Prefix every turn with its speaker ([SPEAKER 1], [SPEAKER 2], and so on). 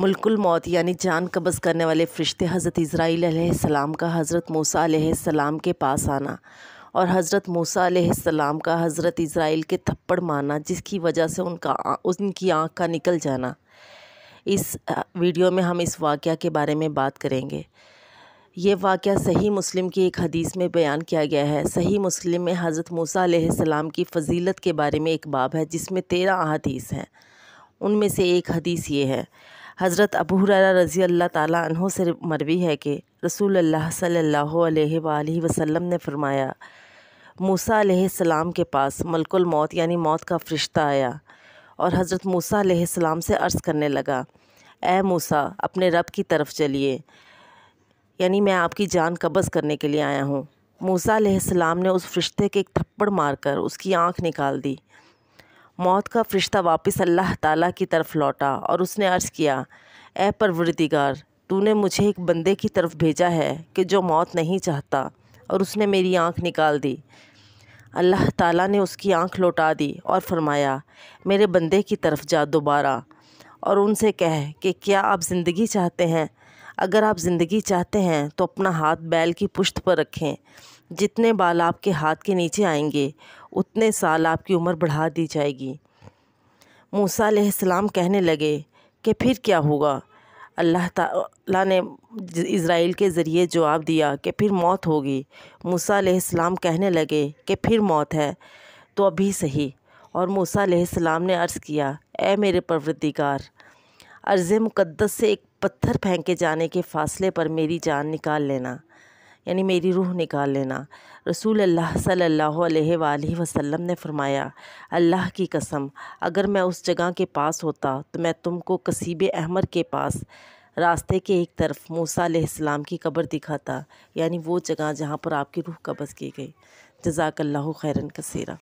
[SPEAKER 1] मुल्कुल मौत यानी जान कबज़ करने वाले फ़रिश्ते हज़रत इसराइल सलाम का हज़रत मूसा सलाम के पास आना और हज़रत मूसा सलाम का हज़रत इसराइल के थप्पड़ मारना जिसकी वजह से उनका उनकी आँख का निकल जाना इस वीडियो में हम इस वाक़ के बारे में बात करेंगे ये वाक़ सही मुस्लिम की एक हदीस में बयान किया गया है सही मुस्लिम में हज़रत मूसा की फ़जीलत के बारे में एक बाब है जिसमें तेरह अदीस हैं उनमें से एक हदीस ये है हज़रत अबू हुररा रज़ी अल्लाह तहों से मरवी है कि रसूल अल्लाह सल्लल्लाहु अलैहि वसल्लम ने फ़रमाया मूसा सलाम के पास मलकुल मौत यानी मौत का फ़रिश्ता आया और हज़रत मूसा सलाम से अर्ज़ करने लगा ए मूसा अपने रब की तरफ चलिए यानी मैं आपकी जान कब्ज़ करने के लिए आया हूँ मूसा सलाम ने उस फरिश्ते के एक थप्पड़ मारकर उसकी आँख निकाल दी मौत का फरिश्ता वापस अल्लाह ताला की तरफ लौटा और उसने अर्ज़ किया ए परवरदिगार तूने मुझे एक बंदे की तरफ भेजा है कि जो मौत नहीं चाहता और उसने मेरी आँख निकाल दी अल्लाह ताला ने उसकी आँख लौटा दी और फरमाया मेरे बंदे की तरफ जा दोबारा और उनसे कह कि क्या आप ज़िंदगी चाहते हैं अगर आप ज़िंदगी चाहते हैं तो अपना हाथ बैल की पुश्त पर रखें जितने बाल आपके हाथ के नीचे आएंगे उतने साल आपकी उम्र बढ़ा दी जाएगी मूसा सलाम कहने लगे कि फिर क्या होगा अल्लाह ताला ने इसराइल के ज़रिए जवाब दिया कि फिर मौत होगी मूसा सलाम कहने लगे कि फिर मौत है तो अभी सही और मूसा सलाम ने अर्ज़ किया ए मेरे परवरदिगार अर्ज़ मुक़द्दस से एक पत्थर फेंके जाने के फ़ासले पर मेरी जान निकाल लेना यानी मेरी रूह निकाल लेना रसूल अल्लाह सल्लल्लाहु अलैहि वसल्लम ने फरमाया अल्लाह की कसम अगर मैं उस जगह के पास होता तो मैं तुमको कसीब अहमर के पास रास्ते के एक तरफ मूसा सलाम की कब्र दिखाता यानी वो जगह जहाँ पर आपकी रूह कब्ज़ की गई जजाकल्ला खैरन कसीरा